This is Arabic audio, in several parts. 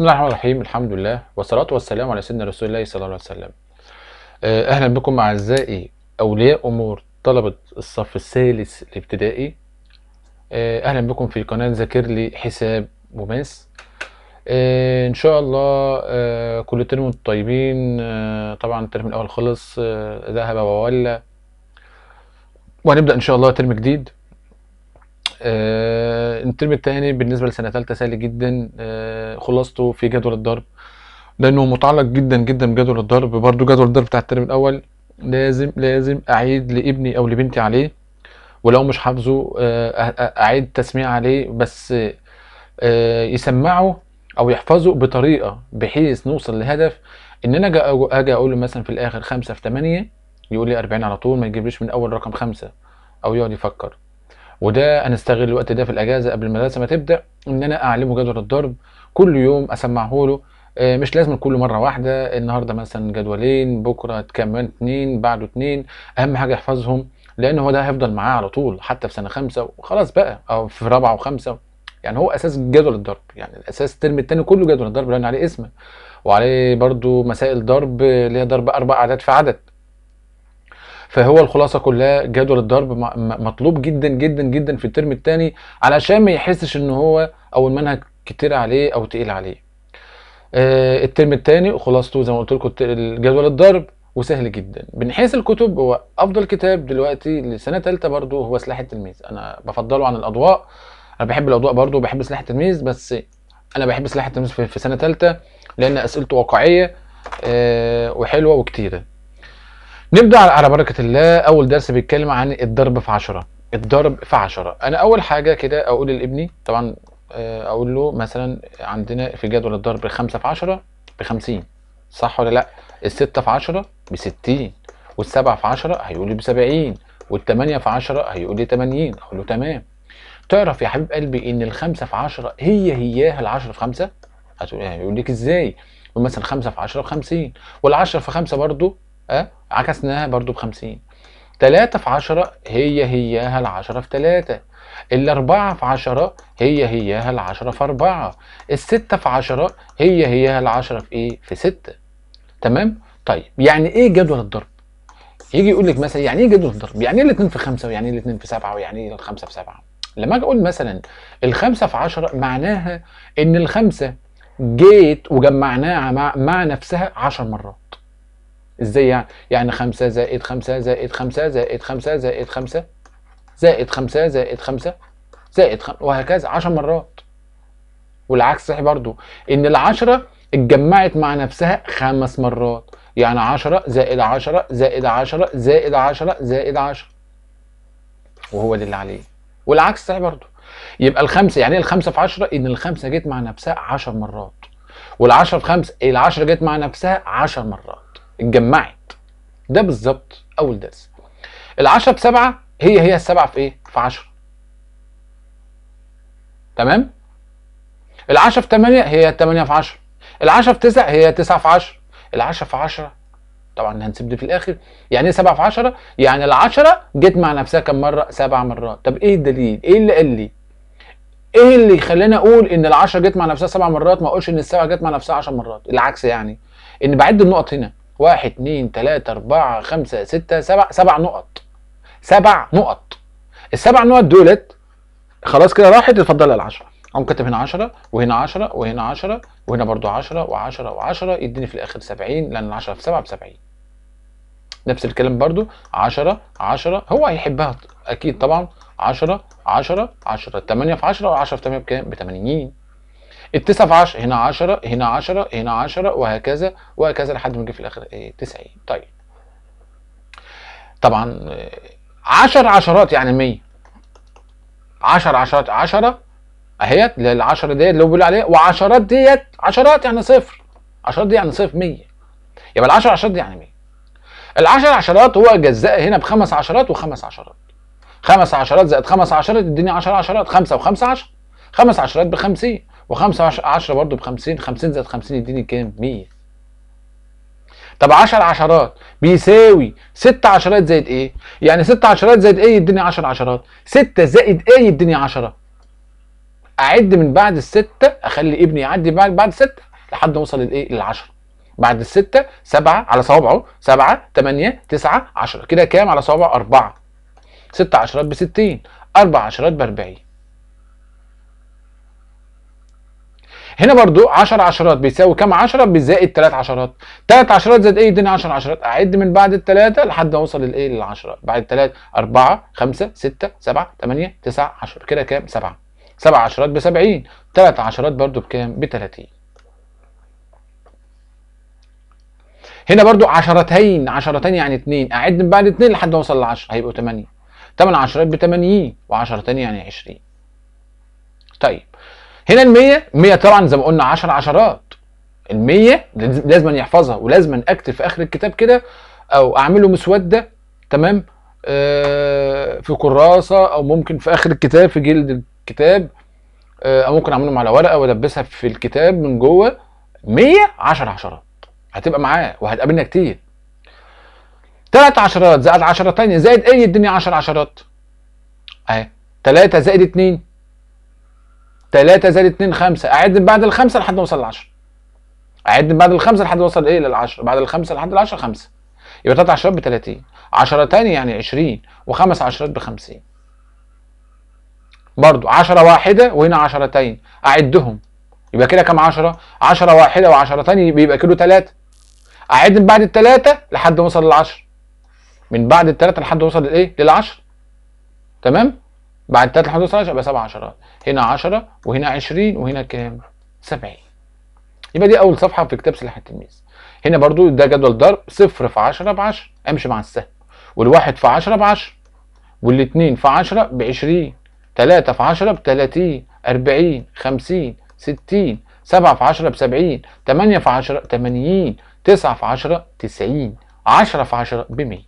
بسم الله الرحمن الرحيم الحمد لله والصلاة والسلام على سيدنا رسول الله صلى الله عليه وسلم آه، أهلا بكم أعزائي أولياء أمور طلبة الصف الثالث الابتدائي آه، أهلا بكم في قناة ذاكر لي حساب وماس آه، إن شاء الله كل ترم وانتم طيبين طبعا الترم الأول خلص ذهب وولى وهنبدأ إن شاء الله ترم جديد آه الترم الثاني بالنسبه لسنه ثالثه سهل جدا آه خلاصته في جدول الضرب لانه متعلق جدا جدا بجدول الضرب برضو جدول الضرب بتاع الترم الاول لازم لازم اعيد لابني او لبنتي عليه ولو مش حافظه آه، اعيد تسميع عليه بس آه، يسمعه او يحفظه بطريقه بحيث نوصل لهدف ان انا اجي اقول له مثلا في الاخر خمسة في ثمانيه يقول لي 40 على طول ما يجيبليش من اول رقم خمسة او يقعد يفكر وده هنستغل الوقت ده في الاجازه قبل المدرسه ما تبدا ان انا اعلمه جدول الضرب كل يوم اسمعه له آه، مش لازم كل مره واحده النهارده مثلا جدولين بكره كمان اتنين بعده اتنين اهم حاجه احفظهم لان هو ده هيفضل معاه على طول حتى في سنه خمسه وخلاص بقى او في رابعه وخمسه يعني هو اساس جدول الضرب يعني الاساس الترم الثاني كله جدول الضرب لان عليه اسمه وعليه برضو مسائل ضرب اللي هي ضرب اربع اعداد في عدد فهو الخلاصه كلها جدول الضرب مطلوب جدا جدا جدا في الترم الثاني علشان ما يحسش ان هو او المنهج كتير عليه او تقيل عليه آه الترم الثاني خلاصته زي ما قلت لكم جدول الضرب وسهل جدا من حيث الكتب هو افضل كتاب دلوقتي لسنه ثالثه برضو هو سلاح التلميذ انا بفضله عن الاضواء انا بحب الاضواء برضو وبحب سلاح التلميذ بس انا بحب سلاح التلميذ في سنه ثالثه لان اسئلته واقعيه آه وحلوه وكتيره نبدا على بركه الله اول درس بيتكلم عن الضرب في 10 الضرب في 10 انا اول حاجه كده اقول لابني طبعا آه، اقول له مثلا عندنا في جدول الضرب 5 في 10 ب 50 صح ولا لا ال6 في 10 ب 60 وال7 في 10 هيقول لي ب 70 وال8 في 10 هيقول لي 80 اقول له تمام تعرف يا حبيب قلبي ان ال5 في 10 هي هياها ال10 في 5 هتقول لي هيقول لك ازاي ومثلا 5 في 10 ب 50 وال10 في 5 برضه أه؟ عكسناها برضو ب 50 3 في 10 هي هياها ال 10 في 3 الأربعة في عشرة هي هياها العشرة في أربعة الستة في عشرة هي هياها العشرة في إيه؟ في ستة تمام؟ طيب يعني إيه جدول الضرب؟ يجي يقول لك مثلا يعني إيه جدول الضرب؟ يعني إيه الاتنين في خمسة ويعني إيه الاتنين في سبعة ويعني إيه الخمسة في سبعة؟ لما أجي أقول مثلا الخمسة في عشرة معناها إن الخمسة جيت وجمعناها مع, مع نفسها عشر مرات ازاي يعني يعني 5 زائد 5 زائد 5 زائد 5 زائد 5 زائد 5 زائد 5 زائد 5 وهكذا 10 مرات والعكس صحيح برضو ان 10 اتجمعت مع نفسها خمس مرات يعني 10 زائد 10 زائد 10 زائد 10 زائد 10 وهو ده اللي عليه والعكس صحيح برضو يبقى الخمسة يعني ايه الخمسة في 10 ان الخمسة جت مع نفسها 10 مرات والعشرة في 5 إيه العشرة جت مع نفسها 10 مرات اتجمعت ده بالظبط اول درس ال10 في 7 هي هي السبعة في ايه في 10 تمام ال10 في 8 هي 8 في 10 ال10 في 9 هي 9 في 10 ال10 في 10 طبعا هنسيب دي في الاخر يعني ايه 7 في 10 يعني ال10 جت مع نفسها كم مره سبع مرات طب ايه الدليل ايه اللي قال لي ايه اللي يخليني اقول ان ال10 جت مع نفسها سبع مرات ما اقولش ان السبعه جت مع نفسها 10 مرات العكس يعني ان بعد النقط هنا واحد اتنين تلاتة أربعة خمسة ستة سبع سبع نقط سبع نقط السبع نقط دولت خلاص كده راحت اتفضل العشرة اقوم كاتب هنا 10 وهنا 10 وهنا 10 وهنا برضو 10 و10 و10 يديني في الاخر 70 لان ال10 في 7 ب 70 نفس الكلام برضو 10 10 هو هيحبها اكيد طبعا 10 10 10 8 في 10 و10 في 8 بكام؟ ب 80 التسعة في 10 هنا 10 هنا 10 هنا 10 وهكذا وهكذا لحد ما نجي في الاخر ايه 90 طيب طبعا 10 عشرات يعني 100 10 عشرات 10 اهيت اللي هي العشرة ديت اللي هو بيقول عليها وعشرات ديت عشرات يعني صفر عشرات دي يعني صفر 100 يبقى ال 10 عشرات دي يعني 100 العشر عشرات هو جزاء هنا بخمس عشرات وخمس عشرات خمس عشرات زائد خمس عشرات تديني 10 عشرات خمسة وخمسة عشر خمس عشرات بخمسين و5 10 برضه ب 50 50 زائد 50 يديني كام؟ 100 طب 10 عشرات بيساوي 6 عشرات زائد ايه؟ يعني 6 عشرات زائد ايه يديني 10 عشر عشرات 6 زائد ايه يديني 10 اعد من بعد الستة اخلي ابني يعدي بعد بعد 6 لحد ما اوصل لايه لل10 بعد الستة سبعة على صوابعه سبعة 8 تسعة عشرة كده كام على صوابعه أربعة ست عشرات بستين أربع عشرات 40 هنا برضو 10 عشرات بيساوي كام 10 بزائد 3 عشرات 3 عشرات زائد ايه يديني 10 عشرات اعد من بعد الثلاثه لحد ما اوصل للايه لل10 بعد 3 4 5 6 7 8 9 10 كده كام 7 7 عشرات ب 70 3 عشرات برضو بكام ب 30 هنا برضو عشرتين عشرتين يعني 2 اعد من بعد 2 لحد ما اوصل ل 10 هيبقوا 8 8 عشرات ب 80 و10 يعني 20 طيب هنا ال 100 100 طبعا زي ما قلنا 10 عشرات ال 100 لازم يحفظها ولازم اكتب في اخر الكتاب كده او اعمله مسوده تمام آه في كراسه او ممكن في اخر الكتاب في جلد الكتاب آه او ممكن اعملهم على ورقه والبسها في الكتاب من جوه 100 10 عشرات هتبقى معاه وهتقابلنا كتير ثلاث عشرات زائد تانية زائد ايه يديني 10 عشر عشرات اهي تلاتة زائد اتنين 3 زائد 2 5 اعد بعد الخمسه لحد ما اوصل ل 10 اعد بعد الخمسه لحد ما اوصل ايه لل 10 بعد الخمسه لحد ال 10 5 يبقى 3 عشرات ب 30 10 تاني يعني 20 وخمس عشرات ب 50 برضو 10 واحده وهنا 10 تاني اعدهم يبقى كده كام 10 10 واحده و و10 تاني بيبقى كله 3 اعد من بعد التلاتة لحد ما اوصل لل 10 من بعد التلاتة لحد ما اوصل لايه لل 10 تمام بعد 3 لحد 12 يبقى 7 عشرات هنا 10 وهنا 20 وهنا كام 70 يبقى دي اول صفحه في كتاب سلاح التلميذ هنا برضو ده جدول ضرب صفر في 10 ب 10 امشي مع السهم والواحد في 10 ب 10 والاثنين في 10 ب 20 3 في 10 ب 30 40 50 60 7 في 10 ب 70 8 في 10 80 9 في 10 90 10 في 10 ب 100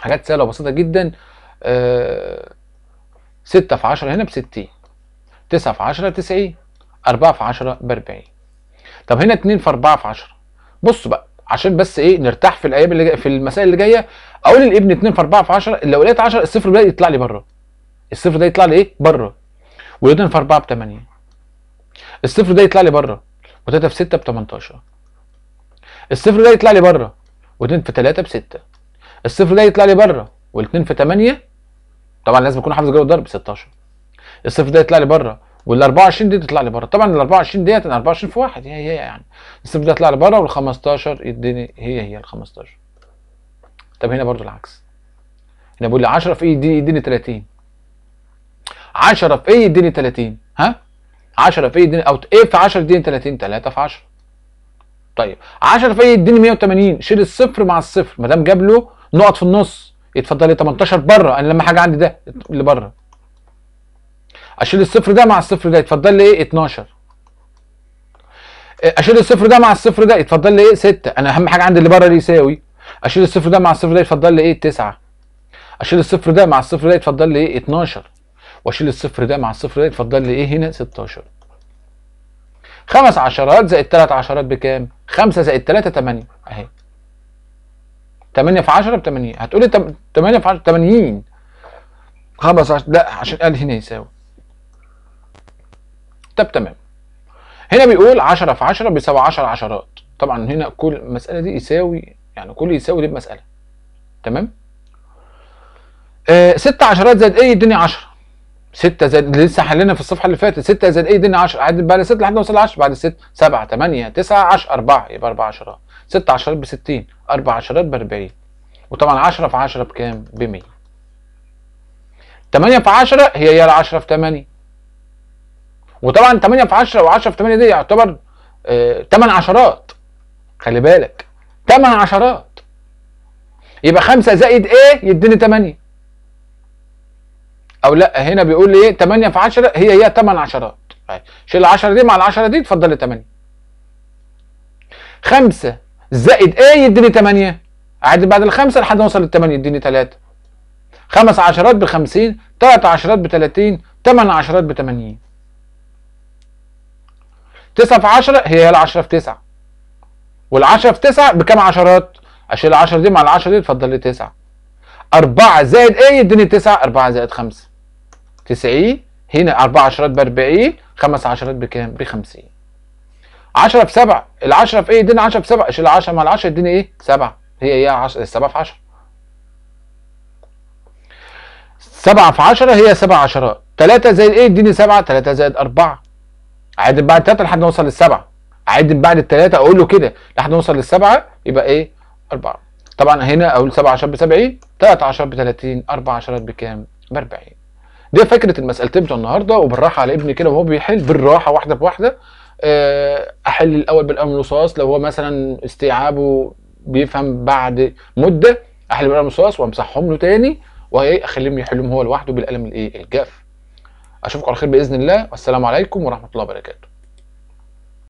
حاجات سهله وبسيطه جدا آه 6 في 10 هنا ب 60 9 في 10 90 4 في 10 ب 40 طب هنا 2 في 4 في 10 بصوا بقى عشان بس ايه نرتاح في الايام اللي في المسائل اللي جايه اقول الابن 2 في 4 في 10 لو لقيت 10 الصفر ده يطلع لي بره الصفر ده يطلع لي ايه بره و2 في 4 ب 8 الصفر ده يطلع لي بره و3 في 6 ب 18 الصفر ده يطلع لي بره و2 في 3 ب 6 الصفر ده يطلع لي بره و2 في 8 طبعا لازم اكون حافظ جوه الضرب ب 16 الصفر ده يطلع لي بره وال 24 دي تطلع لي بره طبعا ال 24 ديت 24 في واحد هي هي يعني الصفر ده يطلع لي بره وال 15 يديني هي هي ال 15 طب هنا برضو العكس هنا بيقول لي 10 في اي دي يديني 30 10 في اي يديني 30 ها 10 في اي يديني او ايه في 10 يديني 30 3 في 10 طيب 10 في اي يديني 180 شيل الصفر مع الصفر ما دام جاب له نقط في النص يتفضل لي 18 بره انا لما حاجه عندي ده اللي بره اشيل الصفر ده مع الصفر ده يتفضل لي ايه 12 اشيل الصفر ده مع الصفر ده يتفضل لي ايه 6 انا اهم حاجه عندي اللي بره اللي يساوي اشيل الصفر ده مع الصفر ده يتفضل لي ايه 9 اشيل الصفر ده مع الصفر ده يتفضل لي ايه 12 واشيل الصفر ده مع الصفر ده يتفضل لي ايه هنا 16 خمس عشرات زائد ثلاث عشرات بكام 5 زائد 3 8 اهي 8 في 10 ب 80 هتقولي طب 8 في 10 80 15 لا عشان قال هنا يساوي طب تمام هنا بيقول 10 في 10 بيساوي 10 عشرات طبعا هنا كل المساله دي يساوي يعني كل يساوي دي بمساله تمام 6 آه عشرات زائد ايه يديني 10 6 زائد لسه حلينا في الصفحه اللي فاتت 6 زائد ايه يديني 10 عدد بقى 6 لحد ما اوصل 10 بعد 6 7 8 9 10 4 يبقى 4 عشرات ست عشرات ب 60 عشرات ب 40 وطبعا 10 في 10 بكام؟ ب 100 8 في 10 هي هي 10 في 8 وطبعا 8 في 10 و10 في 8 دي يعتبر آه 8 عشرات خلي بالك 8 عشرات يبقى 5 زائد ايه يديني 8 او لا هنا بيقول لي ايه 8 في 10 هي هي 8 عشرات طيب، شيل ال 10 دي مع ال 10 دي لي 8 5 زائد ايه يديني 8 اعدل بعد الخمسه لحد ما اوصل 8 يديني 3 خمس عشرات ب 50 ثلاث عشرات ب 30 ثمان عشرات ب 80 9 في 10 هي ال 10 في 9 وال 10 في 9 بكام عشرات؟ اشيل ال 10 دي مع ال 10 دي تفضل لي 9 4 زائد ايه يديني 9 4 زائد 5 90 هنا 4 عشرات ب 40 5 عشرات بكام؟ ب 50 10 في 7 ال 10 في ايه اديني 10 في 7 اشيل 10 مع ال 10 اديني ايه 7 هي ايه 10 7 في 10 7 في 10 هي 7 عشرات 3 زائد ايه اديني 7 3 زائد 4 عد بعد 3 لحد ما اوصل للسبعه عد بعد الثلاثه اقول له كده لحد ما اوصل للسبعه يبقى ايه 4 طبعا هنا اقول 7 عشرات ب 70 3 عشرات ب 30 4 عشرات بكام ب 40 دي فكره المسالتين بتوع النهارده وبالراحه على ابني كده وهو بيحل بالراحه واحده بواحده آه، احل الاول بالامر الرصاص لو هو مثلا استيعابه بيفهم بعد مده احل بالقلم الرصاص وامسحهم له تاني واخليهم يحلهم هو لوحده بالقلم الايه الجاف اشوفكم على خير باذن الله والسلام عليكم ورحمه الله وبركاته